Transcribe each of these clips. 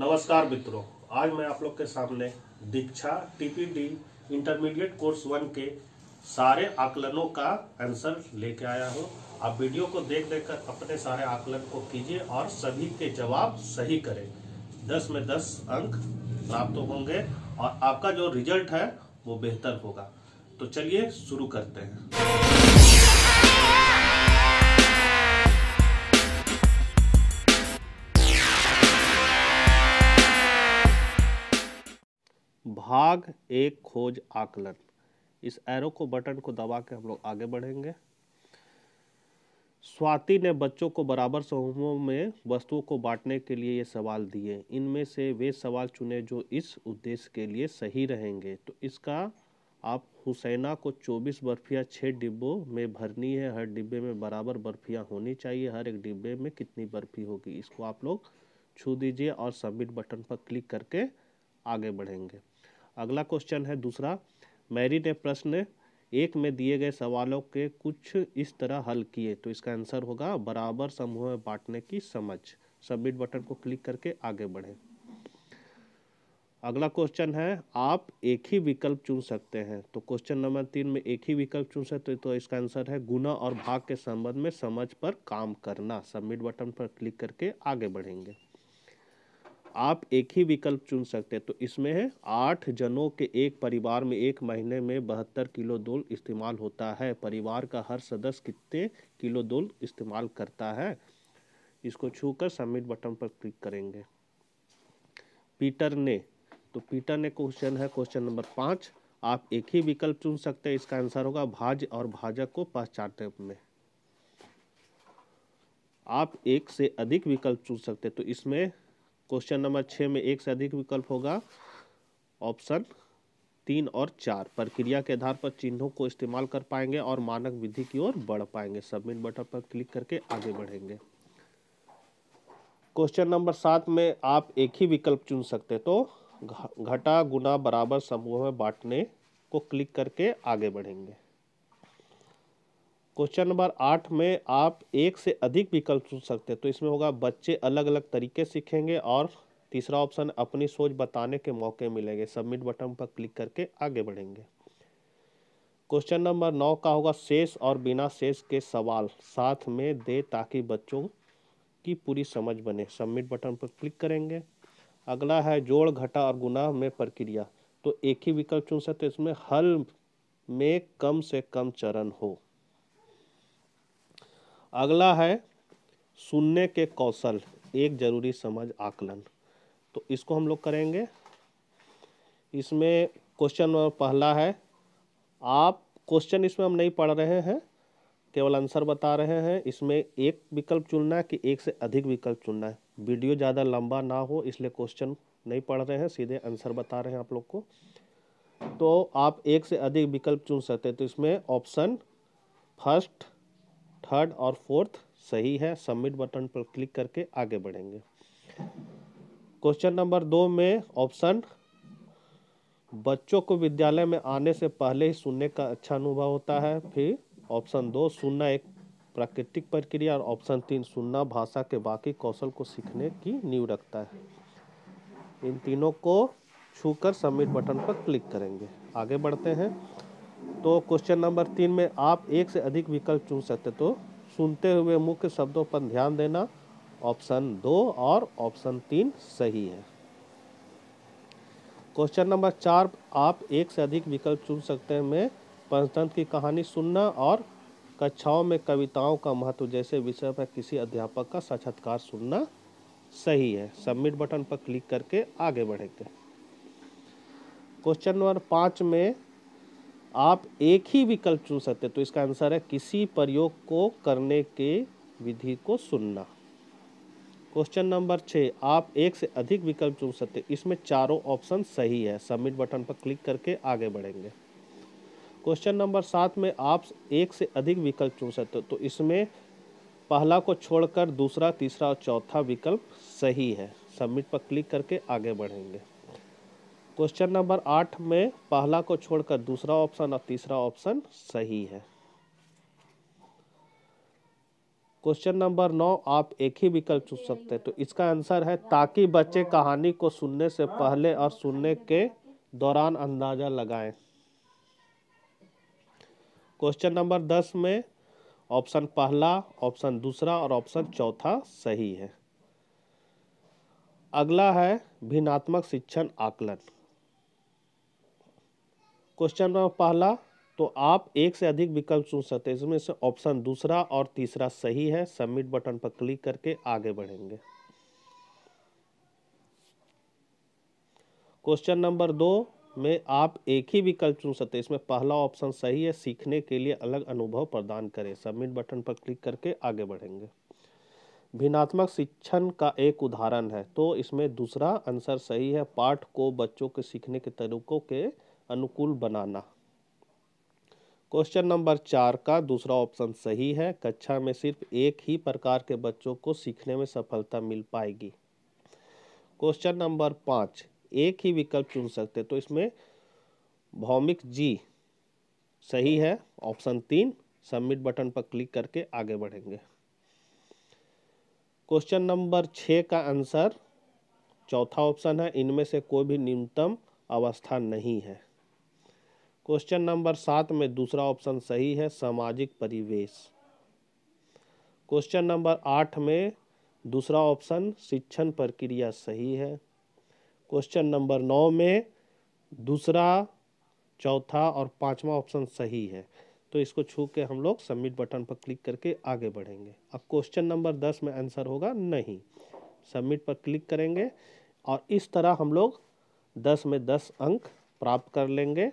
नमस्कार मित्रों आज मैं आप लोग के सामने Diksha TPD intermediate course one के सारे आकलनों का आंसर लेके आया हूँ आप वीडियो को देख देख कर अपने सारे आकलन को कीजिए और सभी के जवाब सही करें दस में दस अंक प्राप्त होंगे और आपका जो रिजल्ट है वो बेहतर होगा तो चलिए शुरू करते हैं भाग एक खोज आकलन इस एरो को बटन को दबा के हम लोग आगे बढ़ेंगे स्वाति ने बच्चों को बराबर समूहों में वस्तुओं को बांटने के लिए ये सवाल दिए इनमें से वे सवाल चुने जो इस उद्देश्य के लिए सही रहेंगे तो इसका आप हुसैना को 24 बर्फियाँ छः डिब्बों में भरनी है हर डिब्बे में बराबर बर्फियाँ होनी चाहिए हर एक डिब्बे में कितनी बर्फी होगी इसको आप लोग छू दीजिए और सबमिट बटन पर क्लिक करके आगे बढ़ेंगे अगला क्वेश्चन है दूसरा मैरी ने प्रश्न एक में दिए गए सवालों के कुछ इस तरह हल किए तो इसका आंसर होगा बराबर समूह में बांटने की समझ सबमिट बटन को क्लिक करके आगे बढ़ें अगला क्वेश्चन है आप एक ही विकल्प चुन सकते हैं तो क्वेश्चन नंबर तीन में एक ही विकल्प चुन सकते तो इसका आंसर है गुना और भाग के संबंध में समझ पर काम करना सबमिट बटन पर क्लिक करके आगे बढ़ेंगे आप एक ही विकल्प चुन सकते हैं तो इसमें है आठ जनों के एक परिवार में एक महीने में बहत्तर किलो दूल इस्तेमाल होता है परिवार का हर सदस्य कितने किलो दूल इस्तेमाल करता है इसको छूकर सबमिट बटन पर क्लिक करेंगे पीटर ने तो पीटर ने क्वेश्चन है क्वेश्चन नंबर पाँच आप एक ही विकल्प चुन सकते हैं इसका आंसर होगा भाज और भाजक को पहचानने में आप एक से अधिक विकल्प चुन सकते हैं तो इसमें क्वेश्चन नंबर छः में एक से अधिक विकल्प होगा ऑप्शन तीन और चार प्रक्रिया के आधार पर चिन्हों को इस्तेमाल कर पाएंगे और मानक विधि की ओर बढ़ पाएंगे सबमिट बटन पर क्लिक करके आगे बढ़ेंगे क्वेश्चन नंबर सात में आप एक ही विकल्प चुन सकते तो घटा गुना बराबर समूह में बांटने को क्लिक करके आगे बढ़ेंगे क्वेश्चन नंबर आठ में आप एक से अधिक विकल्प चुन सकते हैं तो इसमें होगा बच्चे अलग अलग तरीके सीखेंगे और तीसरा ऑप्शन अपनी सोच बताने के मौके मिलेंगे सबमिट बटन पर क्लिक करके आगे बढ़ेंगे क्वेश्चन नंबर नौ का होगा शेष और बिना शेष के सवाल साथ में दे ताकि बच्चों की पूरी समझ बने सबमिट बटन पर क्लिक करेंगे अगला है जोड़ घटा और गुना में प्रक्रिया तो एक ही विकल्प चुन सकते इसमें हल में कम से कम चरण हो अगला है सुनने के कौशल एक जरूरी समझ आकलन तो इसको हम लोग करेंगे इसमें क्वेश्चन पहला है आप क्वेश्चन इसमें हम नहीं पढ़ रहे हैं केवल आंसर बता रहे हैं इसमें एक विकल्प चुनना है कि एक से अधिक विकल्प चुनना है वीडियो ज़्यादा लंबा ना हो इसलिए क्वेश्चन नहीं पढ़ रहे हैं सीधे आंसर बता रहे हैं आप लोग को तो आप एक से अधिक विकल्प चुन सकते हैं तो इसमें ऑप्शन फर्स्ट थर्ड और फोर्थ सही है सबमिट बटन पर क्लिक करके आगे बढ़ेंगे क्वेश्चन नंबर दो में ऑप्शन बच्चों को विद्यालय में आने से पहले ही सुनने का अच्छा अनुभव होता है फिर ऑप्शन दो सुनना एक प्राकृतिक प्रक्रिया और ऑप्शन तीन सुनना भाषा के बाकी कौशल को सीखने की नींव रखता है इन तीनों को छूकर सबमिट बटन पर क्लिक करेंगे आगे बढ़ते हैं तो क्वेश्चन नंबर तीन में आप एक से अधिक विकल्प चुन सकते तो सुनते हुए मुख्य शब्दों पर ध्यान देना ऑप्शन दो और ऑप्शन तीन सही है क्वेश्चन नंबर चार आप एक से अधिक विकल्प चुन सकते हैं में पंचतंत्र की कहानी सुनना और कक्षाओं में कविताओं का महत्व जैसे विषय पर किसी अध्यापक का साक्षात्कार सुनना सही है सबमिट बटन पर क्लिक करके आगे बढ़ेंगे क्वेश्चन नंबर पाँच में आप एक ही विकल्प चुन सकते हैं तो इसका आंसर है किसी प्रयोग को करने के विधि को सुनना क्वेश्चन नंबर छः आप एक से अधिक विकल्प चुन सकते इसमें चारों ऑप्शन सही है सबमिट बटन पर क्लिक करके आगे बढ़ेंगे क्वेश्चन नंबर सात में आप एक से अधिक विकल्प चुन सकते हो तो इसमें पहला को छोड़कर दूसरा तीसरा और चौथा विकल्प सही है सबमिट पर क्लिक करके आगे बढ़ेंगे क्वेश्चन नंबर आठ में पहला को छोड़कर दूसरा ऑप्शन और तीसरा ऑप्शन सही है क्वेश्चन नंबर नौ आप एक ही विकल्प चुन सकते हैं तो इसका आंसर है ताकि बच्चे कहानी को सुनने से पहले और सुनने के दौरान अंदाजा लगाएं क्वेश्चन नंबर दस में ऑप्शन पहला ऑप्शन दूसरा और ऑप्शन चौथा सही है अगला है भिन्नात्मक शिक्षण आकलन क्वेश्चन नंबर पहला तो आप एक से अधिक विकल्प चुन सकते हैं इसमें से ऑप्शन दूसरा और तीसरा सही है सबमिट बटन पर क्लिक करके आगे बढ़ेंगे क्वेश्चन नंबर दो में आप एक ही विकल्प चुन सकते हैं इसमें पहला ऑप्शन सही है सीखने के लिए अलग अनुभव प्रदान करें सबमिट बटन पर क्लिक करके आगे बढ़ेंगे भिन्नात्मक शिक्षण का एक उदाहरण है तो इसमें दूसरा आंसर सही है पाठ को बच्चों के सीखने के तरीकों के अनुकूल बनाना क्वेश्चन नंबर चार का दूसरा ऑप्शन सही है कक्षा में सिर्फ एक ही प्रकार के बच्चों को सीखने में सफलता मिल पाएगी क्वेश्चन नंबर पाँच एक ही विकल्प चुन सकते तो इसमें भौमिक जी सही है ऑप्शन तीन सबमिट बटन पर क्लिक करके आगे बढ़ेंगे क्वेश्चन नंबर छः का आंसर चौथा ऑप्शन है इनमें से कोई भी न्यूनतम अवस्था नहीं है क्वेश्चन नंबर सात में दूसरा ऑप्शन सही है सामाजिक परिवेश क्वेश्चन नंबर आठ में दूसरा ऑप्शन शिक्षण प्रक्रिया सही है क्वेश्चन नंबर नौ में दूसरा चौथा और पांचवा ऑप्शन सही है तो इसको छू के हम लोग सबमिट बटन पर क्लिक करके आगे बढ़ेंगे अब क्वेश्चन नंबर दस में आंसर होगा नहीं सबमिट पर क्लिक करेंगे और इस तरह हम लोग दस में दस अंक प्राप्त कर लेंगे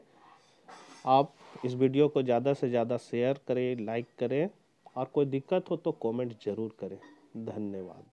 आप इस वीडियो को ज़्यादा से ज़्यादा शेयर करें लाइक करें और कोई दिक्कत हो तो कमेंट ज़रूर करें धन्यवाद